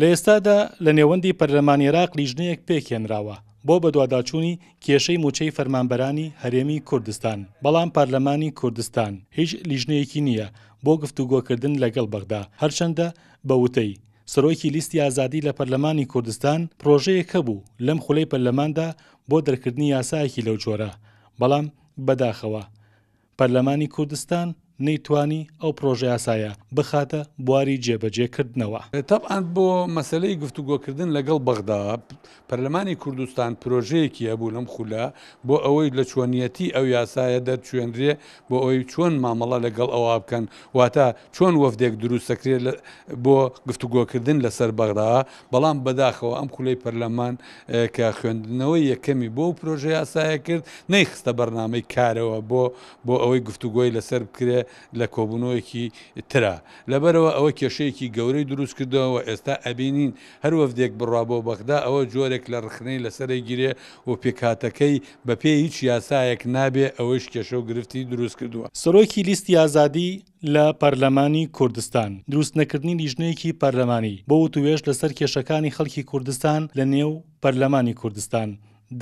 لە ئێستادا لە نێوەندی پەرلەمان عێراق لیژنەیەک پێکێنراوە بۆ بە دوواداچوونی کێشەی موچەی فەرمانبەرانی هەرێمی کوردستان بەڵام پارلەمانی کوردستان هیچ لیژنەیەکی نییە بۆ گفتوگۆکردن لەگەڵ بەغدا هەرچەندە بەوتەی سرۆکی لیستی ئازادی لە پەرلەمانی کوردستان پرۆژەیەک هەبوو لەم خولەی پەرلەماندا بۆ دەرکردنی یاسایەکی لەو جۆرە بەڵام بەداخەوە پەرلەمانی کوردستان نەیتوانی ئەو پرۆژه یاسایە بخاتە بواری جێبەجێکردنەوە تەبان بۆ مەسلەی گفتوگۆکردن لەگەڵ بەغدا پەرلەمانی کوردستان پرۆژەیەکی هەبوو لەم خولا بۆ ئەوەی لە چۆنیەتی ئەو یاسایە دەرچێنرێ بۆ ئەوی چۆن مامەڵە لەگەڵ ئەوە بکەن واتە چۆن وەفدێک دروست سەکرێت بۆ گفتوگۆکردن لەسەر بەغدا بەڵام بەداخەوە ئەم خولەی پەرلەمان کە خوێندنەوەی یەکەمی بۆ پرۆژه یاسایە کرد نەیخستە بەرنامەی کارەوە بۆ بۆ ئەوەی گفتوگۆی لەسەر بکرێ لە کۆبوونەوەیەکی ترا لەبەرەوە ئەوە کێشەیەکی گەورەی دروست کردەوە ئێستا ئەبینین هەر وەفدێک بڕابۆ بەغدا ئەوە جۆرێک لە ڕخنەی لەسەری گیرێ و پێکاتەکەی بە پێ هیچ یاسایەک نابێ ئەوەش کێشە و گرفتی دروست کردووە سەرۆکی لیستی ئازادی لە پەرلەمانی کوردستان دروست نەکردنی لیژنەیەکی پەرلەمانی بۆ وتوێش لەسەر کێشەکانی خەڵکی کوردستان لە نێو پەرلەمانی کوردستان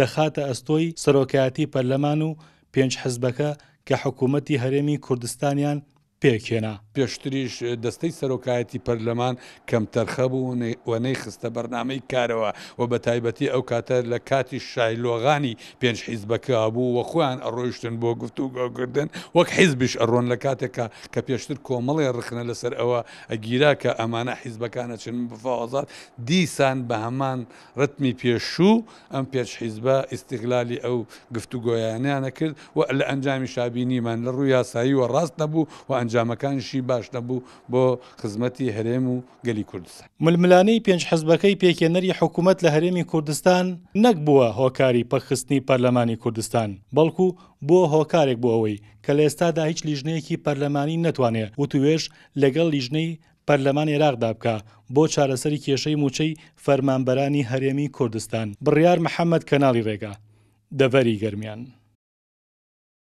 دەخاتە ئەستۆی سەرۆکایەتی پەرلەمان و پێنج حزبەکە کە حکوومەتی هەرێمی کوردستانیان پێکێنا پێشتریش دەستەی سەرۆکایەتی پەرلەمان کەمتەرخە بوو و نەی خستە بەرنمەی کارەوە و بە تایبەتی ئەو کاتە لە کاتی شایلۆغانی پێنج حیزبەکە بوو و خۆیان ئەڕۆیشتن بۆ گفتوگۆگردن وەک حیزبیش ئەڕۆن لە کاتێکە کە پێشتر کۆمەڵی ڕخنە لەسەر ئەوە ئەگیرا کە ئەمانە حیزبەکانە چن بفاوازات دیسان بە هەمان ڕتمی پێشوو ئەم پێش حیزبە ئیسیقلالی ئەو گفتوگۆیانیانە کرد و لە ئەنجامی شابینیمان لە ڕووی یاسایی و ڕاست نەبوو و ئەنج ئەنجامەکانشی باش نەبوو بۆ خزمەتی هەرێم و گەلی کوردستان ململانەی پێنج حەزبەکەی پێکێنەری حکوومەت لە هەرێمی کوردستان نەک بووە هۆکاری پەخستنی پەرلەمانی کوردستان بەڵکو بۆ هۆکارێک بۆ ئەوەی کە لە ئێستادا هیچ لیژنەیەکی پەرلەمانی نەتوانێت وتوێش لەگەڵ لیژنەی پەرلەمان عێراقدا بکە بۆ چارەسەری کێشەی موچەی فەرمانبەرانی هەرێمی کوردستان بڕیار محەممەد کەناڵی ڕێگا دەڤەری گەرمیان.